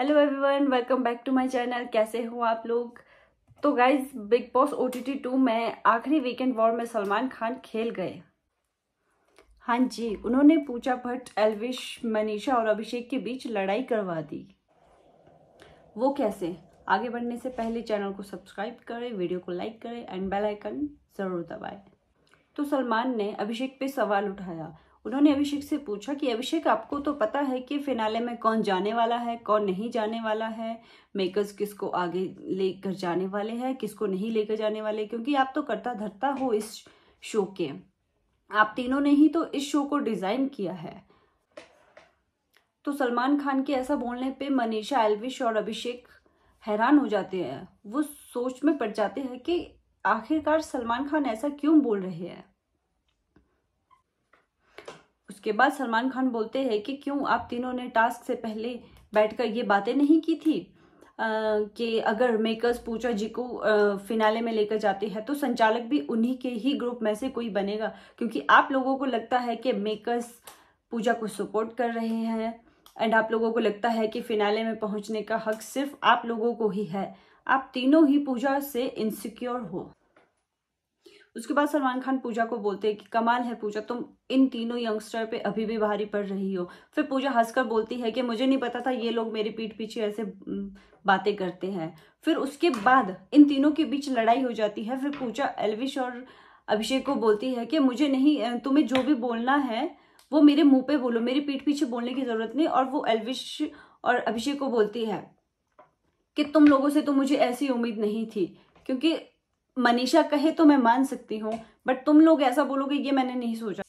hello everyone welcome back to my channel कैसे हो आप लोग तो guys Bigg Boss O T T two में आखिरी वीकेंड वॉर में सलमान खान खेल गए हाँ जी उन्होंने पूजा भट्ट एलविश मनीषा और अभिषेक के बीच लड़ाई करवा दी वो कैसे आगे बढ़ने से पहले चैनल को सब्सक्राइब करें वीडियो को लाइक करें एंड बेल आइकन ज़रूर दबाए तो सलमान ने अभिषेक पे सवाल उठाया उन्होंने अभिषेक से पूछा कि अभिषेक आपको तो पता है कि फिनाले में कौन जाने वाला है कौन नहीं जाने वाला है मेकर्स किसको आगे लेकर जाने वाले हैं किसको नहीं लेकर जाने वाले क्योंकि आप तो करता धरता हो इस शो के आप तीनों ने ही तो इस शो को डिज़ाइन किया है तो सलमान खान के ऐसा बोलने पे मनीषा एलविश और अभिषेक हैरान हो जाते हैं वो सोच में पड़ जाते हैं कि आखिरकार सलमान खान ऐसा क्यों बोल रहे हैं उसके बाद सलमान खान बोलते हैं कि क्यों आप तीनों ने टास्क से पहले बैठकर ये बातें नहीं की थी कि अगर मेकर्स पूजा जी को फिनाले में लेकर जाते हैं तो संचालक भी उन्हीं के ही ग्रुप में से कोई बनेगा क्योंकि आप लोगों को लगता है कि मेकर्स पूजा को सपोर्ट कर रहे हैं एंड आप लोगों को लगता है कि फिनाले में पहुंचने का हक सिर्फ आप लोगों को ही है आप तीनों ही पूजा से इनसिक्योर हो उसके बाद सलमान खान पूजा को बोलते हैं कि कमाल है पूजा तुम इन तीनों यंगस्टर पे अभी भी भारी पड़ रही हो फिर पूजा हंसकर बोलती है कि मुझे नहीं पता था ये लोग मेरी पीठ पीछे ऐसे बातें करते हैं फिर उसके बाद इन तीनों के बीच लड़ाई हो जाती है फिर पूजा एलविश और अभिषेक को बोलती है कि मुझे नहीं तुम्हें जो भी बोलना है वो मेरे मुंह पे बोलो मेरी पीठ पीछे बोलने की जरूरत नहीं और वो एलविश और अभिषेक को बोलती है कि तुम लोगों से तो मुझे ऐसी उम्मीद नहीं थी क्योंकि मनीषा कहे तो मैं मान सकती हूँ बट तुम लोग ऐसा बोलोगे ये मैंने नहीं सोचा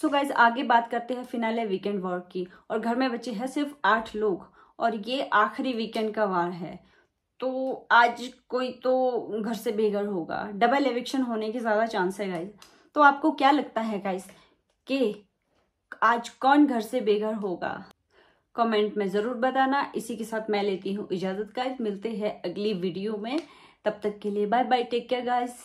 सो so गाइज आगे बात करते हैं फिनाले वीकेंड वार की और घर में बचे हैं सिर्फ आठ लोग और ये आखिरी वीकेंड का वार है तो आज कोई तो घर से बेघर होगा डबल एविक्शन होने के ज़्यादा चांस है गाइज तो आपको क्या लगता है गाइज के आज कौन घर से बेघर होगा कमेंट में ज़रूर बताना इसी के साथ मैं लेती हूँ इजाज़त गाइज मिलते हैं अगली वीडियो में तब तक के लिए bye bye take care guys